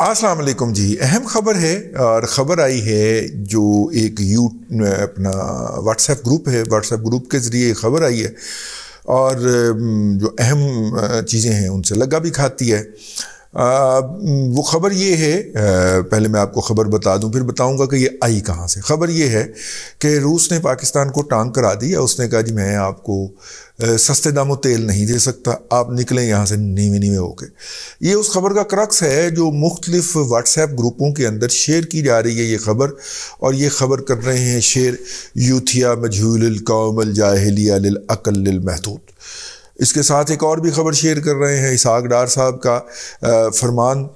असलकम जी अहम ख़बर है और ख़बर आई है जो एक यू अपना व्हाट्सएप ग्रुप है व्हाट्सएप ग्रुप के ज़रिए ख़बर आई है और जो अहम चीज़ें हैं उनसे लगा भी खाती है आ, वो ख़बर ये है पहले मैं आपको ख़बर बता दूं फिर बताऊंगा कि ये आई कहाँ से ख़बर ये है कि रूस ने पाकिस्तान को टांग करा दी या उसने कहा जी मैं आपको सस्ते दामों तेल नहीं दे सकता आप निकलें यहाँ से नीवे नीवे होके ये उस खबर का क्रक्स है जो मुख्तलिफ व्हाट्सएप ग्रुपों के अंदर शेयर की जा रही है ये खबर और ये खबर कर रहे हैं शेयर यूथिया मजहूल कौमल जाहलियाल अकल महतूत इसके साथ एक और भी खबर शेयर कर रहे हैं इसाक डार साहब का फरमान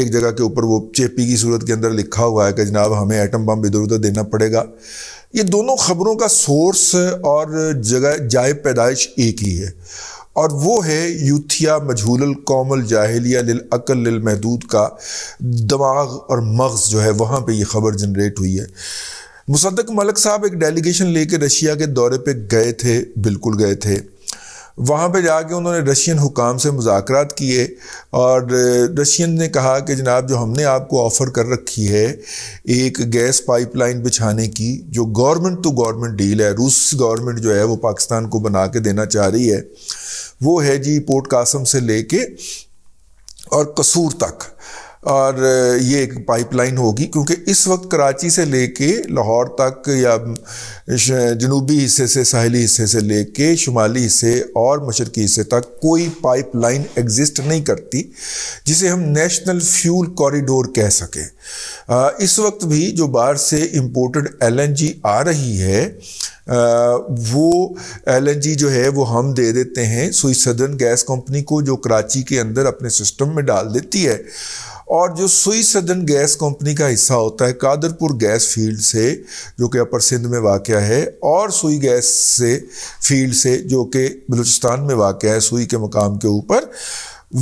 एक जगह के ऊपर वो चेपी की सूरत के अंदर लिखा हुआ है कि जनाब हमें एटम बम इधर उधर देना पड़ेगा ये दोनों खबरों का सोर्स और जगह जाय पैदाइश एक ही है और वो है यूथिया मजहूल कौमल जाहलिया लिल अकल लिल महदूद का दिमाग और मगज़ जो है वहाँ पे ये खबर जनरेट हुई है मुसदक मलक साहब एक डेलीगेशन लेके रशिया के दौरे पे गए थे बिल्कुल गए थे वहाँ पे जाके उन्होंने रशियन हुकाम से मुजाकरात किए और रशियन ने कहा कि जनाब जो हमने आपको ऑफ़र कर रखी है एक गैस पाइपलाइन बिछाने की जो गवर्नमेंट टू गवर्नमेंट डील है रूस गवर्नमेंट जो है वो पाकिस्तान को बना के देना चाह रही है वो है जी पोर्ट कासम से लेके और कसूर तक और ये एक पाइपलाइन होगी क्योंकि इस वक्त कराची से लेके लाहौर तक या जनूबी हिस्से से साहली हिस्से से लेके शुमाली हिस्से और मशरकी हिस्से तक कोई पाइपलाइन एग्जिस्ट नहीं करती जिसे हम नेशनल फ्यूल कॉरिडोर कह सकें इस वक्त भी जो बाहर से इम्पोर्टेड एलएनजी आ रही है वो एलएनजी जो है वो हम दे देते हैं सुई सदर्न गैस कंपनी को जो कराची के अंदर अपने सिस्टम में डाल देती है और जो सुई सदन गैस कंपनी का हिस्सा होता है कादरपुर गैस फील्ड से जो कि अपर सिंध में वाक़ है और सुई गैस से फील्ड से जो कि बलूचिस्तान में वाक़ है सुई के मकाम के ऊपर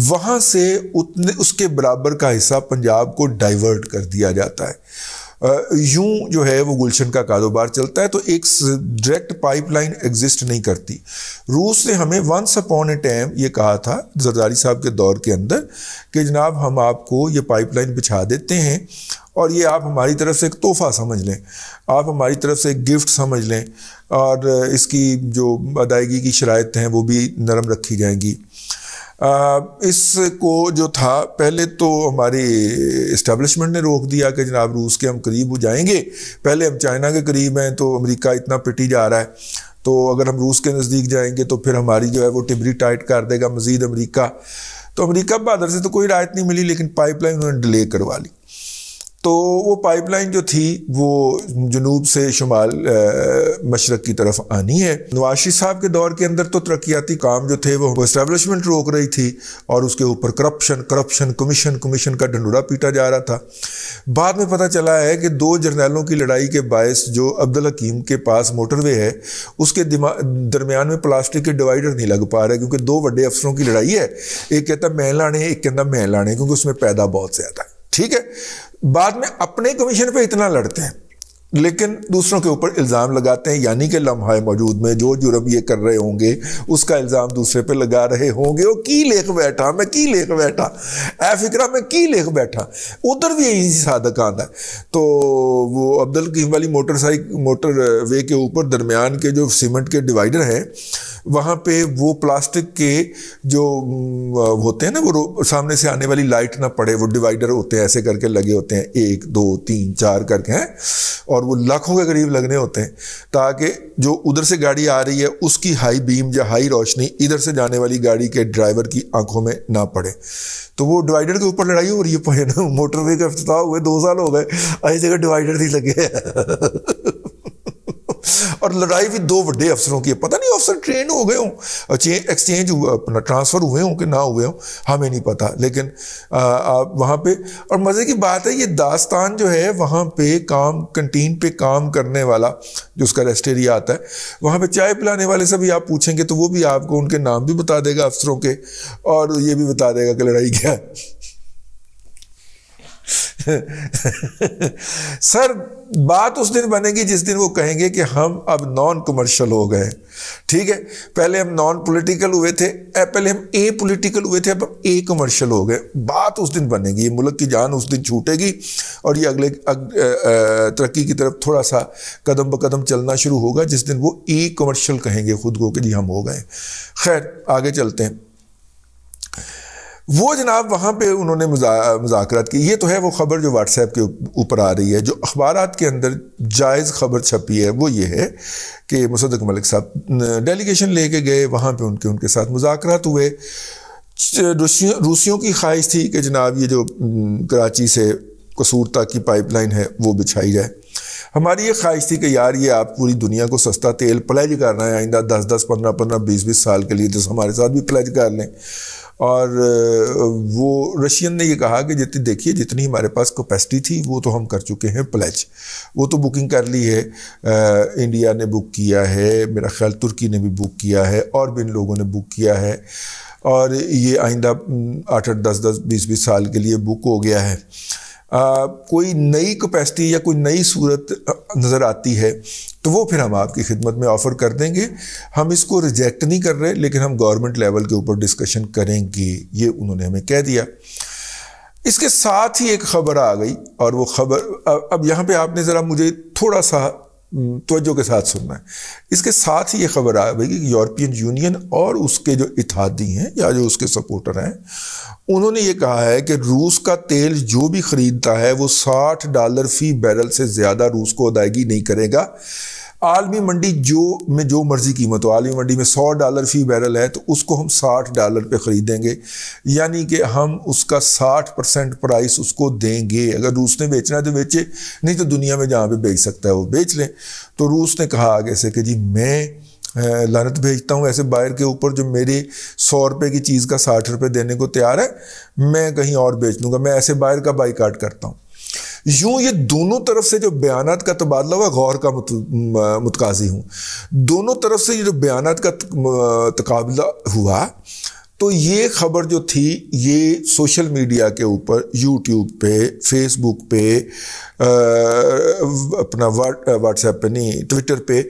वहाँ से उतने उसके बराबर का हिस्सा पंजाब को डाइवर्ट कर दिया जाता है यूं जो है वो गुलशन का कारोबार चलता है तो एक डायरेक्ट पाइपलाइन एग्जिस्ट नहीं करती रूस ने हमें वंस अपॉन ए टाइम ये कहा था जरदारी साहब के दौर के अंदर कि जनाब हम आपको ये पाइपलाइन बिछा देते हैं और ये आप हमारी तरफ से एक तोहफा समझ लें आप हमारी तरफ से एक गिफ्ट समझ लें और इसकी जो अदायगी की शरात हैं वो भी नरम रखी जाएंगी इसको जो था पहले तो हमारी इस्टेब्लिशमेंट ने रोक दिया कि जनाब रूस के हम करीब हो जाएंगे पहले हम चाइना के करीब हैं तो अमेरिका इतना पिटी जा रहा है तो अगर हम रूस के नज़दीक जाएंगे तो फिर हमारी जो है वो टिबरी टाइट कर देगा मज़ीद अमरीका तो अमरीका बहादुर से तो कोई रायत नहीं मिली लेकिन पाइपलाइन उन्होंने डिले करवा ली तो वो पाइपलाइन जो थी वो जनूब से शुमाल मशरक की तरफ आनी है नवाशी साहब के दौर के अंदर तो तरक्याती काम जो थे वो इस्टेबलिशमेंट रोक रही थी और उसके ऊपर करप्शन करप्शन कमीशन कमीशन का ढंडोरा पीटा जा रहा था बाद में पता चला है कि दो जर्नैलों की लड़ाई के बायस जो अब्दुल हकीम के पास मोटरवे है उसके दरमियान में प्लास्टिक के डिवाइडर नहीं लग पा रहे क्योंकि दो बड़े अफसरों की लड़ाई है एक कहता मैं लाने एक कहता मैं लाने क्योंकि उसमें पैदा बहुत ज़्यादा है ठीक है बाद में अपने कमीशन पे इतना लड़ते हैं लेकिन दूसरों के ऊपर इल्ज़ाम लगाते हैं यानी कि लम्हा मौजूद में जो जुर्म ये कर रहे होंगे उसका इल्ज़ाम दूसरे पे लगा रहे होंगे वो की लेख बैठा मैं की लेख बैठा ए फिक्रा मैं की लेख बैठा उधर भी यही साधक आंदा है तो वो अब्दुल कीम वाली मोटरसाइकिल मोटर वे के ऊपर दरमियान के जो सीमेंट के डिवाइडर हैं वहाँ पे वो प्लास्टिक के जो होते हैं ना वो सामने से आने वाली लाइट ना पड़े वो डिवाइडर होते हैं ऐसे करके लगे होते हैं एक दो तीन चार करके हैं और वो लाखों के करीब लगने होते हैं ताकि जो उधर से गाड़ी आ रही है उसकी हाई बीम या हाई रोशनी इधर से जाने वाली गाड़ी के ड्राइवर की आंखों में ना पड़े तो वो डिवाइडर के ऊपर लड़ाई हो रही है मोटरवे का अफ्ताह हुए दो साल हो गए आई जगह डिवाइडर नहीं लगे और लड़ाई भी दो बड़े अफसरों की है पता नहीं सर ट्रेन हो गए हों एक्सचेंज अपना ट्रांसफ़र हुए हों कि ना हुए हों हमें नहीं पता लेकिन आप वहाँ पे और मज़े की बात है ये दास्तान जो है वहाँ पे काम कंटीन पे काम करने वाला जो उसका रेस्ट एरिया आता है वहाँ पे चाय पिलाने वाले से भी आप पूछेंगे तो वो भी आपको उनके नाम भी बता देगा अफसरों के और ये भी बता देगा कि लड़ाई क्या है सर बात उस दिन बनेगी जिस दिन वो कहेंगे कि हम अब नॉन कमर्शियल हो गए ठीक है पहले हम नॉन पॉलिटिकल हुए थे पहले हम ए पॉलिटिकल हुए थे अब हम ए कमर्शियल हो गए बात उस दिन बनेगी ये मुल्क की जान उस दिन छूटेगी और ये अगले अग, तरक्की की तरफ थोड़ा सा कदम ब कदम चलना शुरू होगा जिस दिन वो ई कमर्शियल कहेंगे खुद को कि जी हम हो गए खैर आगे चलते हैं वो जनाब वहाँ पर उन्होंने मुजाकरात की ये तो है वो ख़बर जो व्हाट्सएप के ऊपर आ रही है जो अखबार के अंदर जायज़ ख़बर छपी है वो ये है कि मुसदक मलिक साहब डेलीगेशन लेके गए वहाँ पर उनके उनके साथ मुजाकर हुए रूसियों की ख्वाहिश थी कि जनाब ये जो कराची से कसूर तक की पाइपलाइन है वो बिछाई जाए हमारी ये ख्वाहिश थी कि यार ये आप पूरी दुनिया को सस्ता तेल प्लेज कर रहे हैं आइंदा दस दस पंद्रह पंद्रह बीस बीस साल के लिए तो हमारे साथ भी प्लेज कर लें और वो रशियन ने ये कहा कि जितनी देखिए जितनी हमारे पास कैपेसिटी थी वो तो हम कर चुके हैं प्लेज वो तो बुकिंग कर ली है आ, इंडिया ने बुक किया है मेरा ख्याल तुर्की ने भी बुक किया है और भी इन लोगों ने बुक किया है और ये आइंदा आठ आठ दस दस बीस बीस साल के लिए बुक हो गया है आ, कोई नई कैपेसिटी या कोई नई सूरत नज़र आती है तो वो फिर हम आपकी खिदमत में ऑफ़र कर देंगे हम इसको रिजेक्ट नहीं कर रहे लेकिन हम गवर्नमेंट लेवल के ऊपर डिस्कशन करेंगे ये उन्होंने हमें कह दिया इसके साथ ही एक खबर आ गई और वो खबर अब यहाँ पे आपने ज़रा मुझे थोड़ा सा तोज्जो के साथ सुनना है इसके साथ ही ये खबर आ गई कि यूरोपियन यूनियन और उसके जो इतिहादी हैं या जो उसके सपोर्टर हैं उन्होंने ये कहा है कि रूस का तेल जो भी ख़रीदता है वो 60 डॉलर फ़ी बैरल से ज़्यादा रूस को अदायगी नहीं करेगा आलमी मंडी जो में जो मर्ज़ी कीमत हो आलमी मंडी में सौ डॉलर फ़ी बैरल है तो उसको हम साठ डॉलर पे ख़रीदेंगे यानी कि हम उसका साठ परसेंट प्राइस उसको देंगे अगर रूस ने बेचना है तो बेचे नहीं तो दुनिया में जहाँ पे बेच सकता है वो बेच लें तो रूस ने कहा आगे से कि जी मैं लानत भेजता हूँ ऐसे बायर के ऊपर जो मेरे सौ रुपये की चीज़ का साठ रुपये देने को तैयार है मैं कहीं और बेच दूँगा मैं ऐसे बायर का बाईकाट करता हूँ यूं ये दोनों तरफ से जो बयान का तबादला हुआ गौर का मुत, मुतकाजी हूँ दोनों तरफ से ये जो बयान का तकबला हुआ तो ये खबर जो थी ये सोशल मीडिया के ऊपर यूट्यूब पे फेसबुक पे आ, अपना व्हाट्सएप पे नहीं ट्विटर पे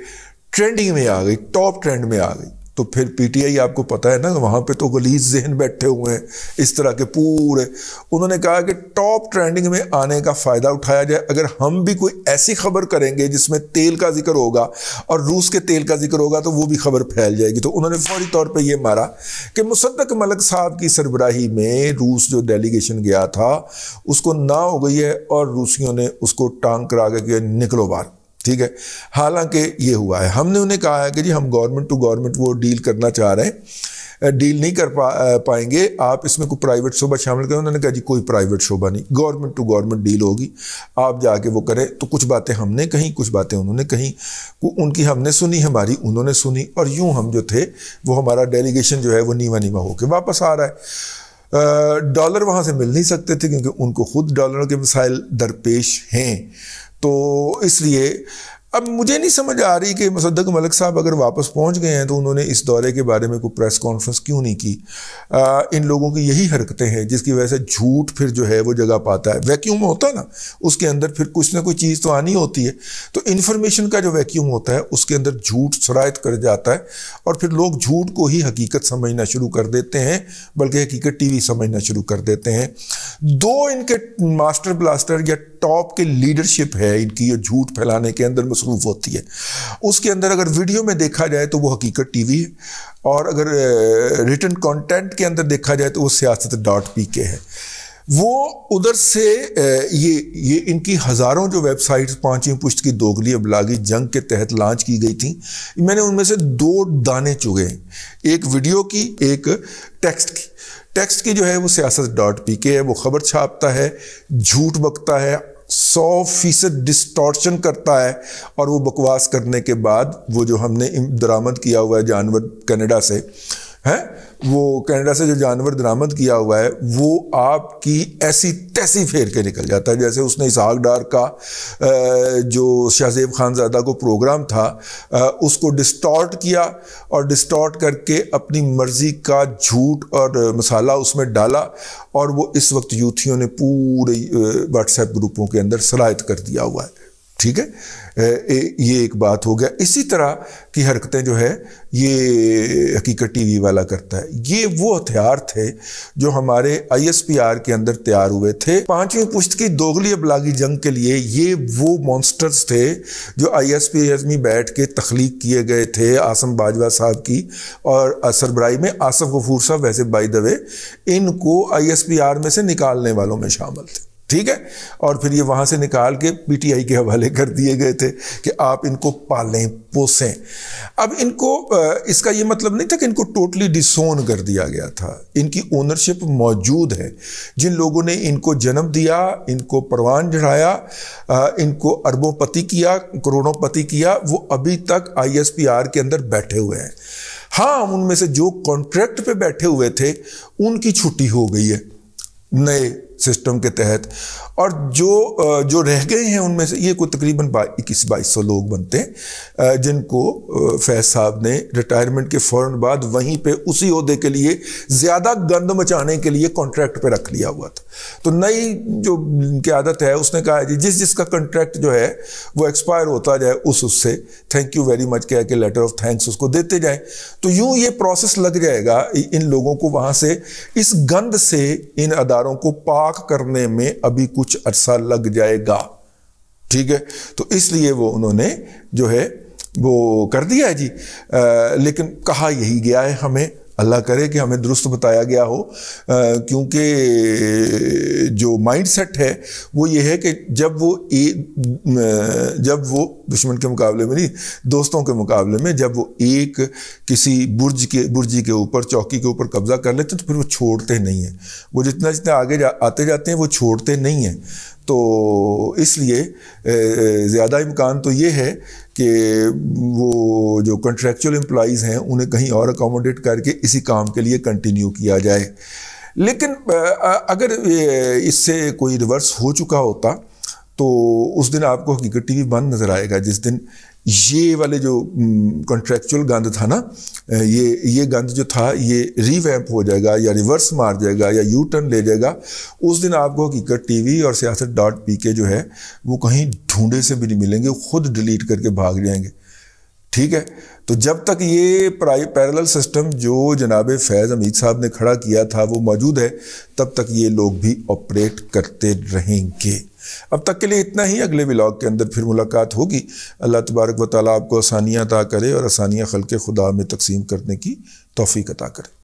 ट्रेंडिंग में आ गई टॉप ट्रेंड में आ गई तो फिर पीटीआई आपको पता है ना वहाँ पे तो गलीज जहन बैठे हुए हैं इस तरह के पूरे उन्होंने कहा कि टॉप ट्रेंडिंग में आने का फ़ायदा उठाया जाए अगर हम भी कोई ऐसी खबर करेंगे जिसमें तेल का जिक्र होगा और रूस के तेल का जिक्र होगा तो वो भी खबर फैल जाएगी तो उन्होंने फौरी तौर पर यह मारा कि मुसदक मलक साहब की सरबराही में रूस जो डेलीगेशन गया था उसको ना हो गई है और रूसियों ने उसको टांग करा के निकलो बार ठीक है हालांकि ये हुआ है हमने उन्हें कहा है कि जी हम गवर्नमेंट टू गवर्नमेंट वो डील करना चाह रहे हैं डील नहीं कर पा पाएंगे आप इसमें कोई प्राइवेट शोबा शामिल करें उन्होंने कहा जी कोई प्राइवेट शोभा नहीं गवर्नमेंट टू गवर्नमेंट डील होगी आप जाके वो करें तो कुछ बातें हमने कहीं कुछ बातें उन्होंने कहीं उनकी हमने सुनी हमारी उन्होंने सुनी और यूँ हम जो थे वो हमारा डेलीगेशन जो है वो नीवा नीवा होकर वापस आ रहा है डॉलर वहाँ से मिल नहीं सकते थे क्योंकि उनको खुद डॉलर के मिसाइल दरपेश हैं तो इसलिए अब मुझे नहीं समझ आ रही कि मुसदक मलिक साहब अगर वापस पहुंच गए हैं तो उन्होंने इस दौरे के बारे में कोई प्रेस कॉन्फ्रेंस क्यों नहीं की आ, इन लोगों की यही हरकतें हैं जिसकी वजह से झूठ फिर जो है वो जगह पाता है वैक्यूम होता है ना उसके अंदर फिर कुछ ना कुछ चीज़ तो आनी होती है तो इन्फॉर्मेशन का जो वैक्यूम होता है उसके अंदर झूठ शरात कर जाता है और फिर लोग झूठ को ही हकीकत समझना शुरू कर देते हैं बल्कि हकीकत टी समझना शुरू कर देते हैं दो इनके मास्टर ब्लास्टर या टॉप के लीडरशिप है इनकी झूठ फैलाने के अंदर मसरूफ़ होती है उसके अंदर अगर वीडियो में देखा जाए तो वो हकीकत टी वी है और अगर रिटर्न कॉन्टेंट के अंदर देखा जाए तो वो सियासत डॉट पी के है वो उधर से ये ये इनकी हज़ारों जो वेबसाइट्स पाँचवीं पुश्त की दोगली अबलागी जंग के तहत लॉन्च की गई थी मैंने उनमें से दो दाने चुगे एक वीडियो की एक टेक्स्ट की टेक्स्ट की जो है वो सियासत डॉट पी के है वो खबर छापता है झूठ बकता है सौ फीसद डिस्टॉर्शन करता है और वो बकवास करने के बाद वो जो हमने दरामद किया हुआ है जानवर कनाडा से है वो कनाडा से जो जानवर दरामद किया हुआ है वो आपकी ऐसी तैसी फेर के निकल जाता है जैसे उसने इसहाक डार का जो शाहजेब खानजादा को प्रोग्राम था उसको डिस्टॉर्ट किया और डिस्टॉर्ट करके अपनी मर्ज़ी का झूठ और मसाला उसमें डाला और वो इस वक्त यूथियों ने पूरे व्हाट्सएप ग्रुपों के अंदर सलाहित कर दिया हुआ है ठीक है ये एक बात हो गया इसी तरह की हरकतें जो है ये हकीकत टीवी वाला करता है ये वो हथियार थे जो हमारे आईएसपीआर के अंदर तैयार हुए थे पांचवी पुश्त की दोगली अबलागी जंग के लिए ये वो मॉन्स्टर्स थे जो आईएसपीआर में बैठ के तख्लीक किए गए थे आसम बाजवा साहब की और सरबराई में आसफ गफूर साहब वैसे बाई दवे इनको आई में से निकालने वालों में शामिल थे ठीक है और फिर ये वहाँ से निकाल के पीटीआई के हवाले कर दिए गए थे कि आप इनको पालें पोसें अब इनको इसका ये मतलब नहीं था कि इनको टोटली डिसोन कर दिया गया था इनकी ओनरशिप मौजूद है जिन लोगों ने इनको जन्म दिया इनको परवान चढ़ाया इनको अरबों पति किया करोड़ों पति किया वो अभी तक आईएसपीआर के अंदर बैठे हुए हैं हाँ उनमें से जो कॉन्ट्रैक्ट पे बैठे हुए थे उनकी छुट्टी हो गई है नए सिस्टम के तहत और जो जो रह गए हैं उनमें से ये कोई तकरीबन इक्कीस बाईस सौ लोग बनते हैं जिनको फैज साहब ने रिटायरमेंट के फ़ौर बाद वहीं पे उसी अहदे के लिए ज़्यादा गंद मचाने के लिए कॉन्ट्रैक्ट पे रख लिया हुआ था तो नई जो की आदत है उसने कहा जी जिस जिसका कॉन्ट्रैक्ट जो है वो एक्सपायर होता जाए उस उससे थैंक यू वेरी मच कह के लेटर ऑफ थैंक्स उसको देते जाएँ तो यूँ ये प्रोसेस लग जाएगा इन लोगों को वहाँ से इस गंद से इन अदारों को पाक पाक करने में अभी कुछ अरसा लग जाएगा ठीक है तो इसलिए वो उन्होंने जो है वो कर दिया है जी आ, लेकिन कहा यही गया है हमें अल्लाह करे कि हमें दुरुस्त बताया गया हो क्योंकि जो माइंड सेट है वो ये है कि जब वो ए जब वो दुश्मन के मुकाबले में नहीं दोस्तों के मुकाबले में जब वो एक किसी बुर्ज के बुर्जी के ऊपर चौकी के ऊपर कब्ज़ा कर लेते हैं तो फिर वो छोड़ते नहीं हैं वो जितना जितना आगे जा आते जाते हैं वो छोड़ते नहीं हैं तो इसलिए ज़्यादा इम्कान तो ये है कि वो जो कॉन्ट्रेक्चुअल एम्प्लॉज़ हैं उन्हें कहीं और अकोमोडेट करके इसी काम के लिए कंटिन्यू किया जाए लेकिन अगर इससे कोई रिवर्स हो चुका होता तो उस दिन आपको हकीकत टी वी बंद नज़र आएगा जिस दिन ये वाले जो कॉन्ट्रेक्चुअल गंद था ना ये ये गंद जो था ये रिवैम्प हो जाएगा या रिवर्स मार जाएगा या यू टर्न ले जाएगा उस दिन आपको हकीकत टीवी और सियासत डॉट पी के जो है वो कहीं ढूंढे से भी नहीं मिलेंगे खुद डिलीट करके भाग जाएंगे ठीक है तो जब तक ये पैरल सिस्टम जो जनाब फैज़ अमीद साहब ने खड़ा किया था वो मौजूद है तब तक ये लोग भी ऑपरेट करते रहेंगे अब तक के लिए इतना ही अगले ब्लॉग के अंदर फिर मुलाकात होगी अल्लाह तबारक व ताली आपको आसानियाँ अता करे और आसानियाँ खल के खुदा में तकसीम करने की तोफ़ी अता करे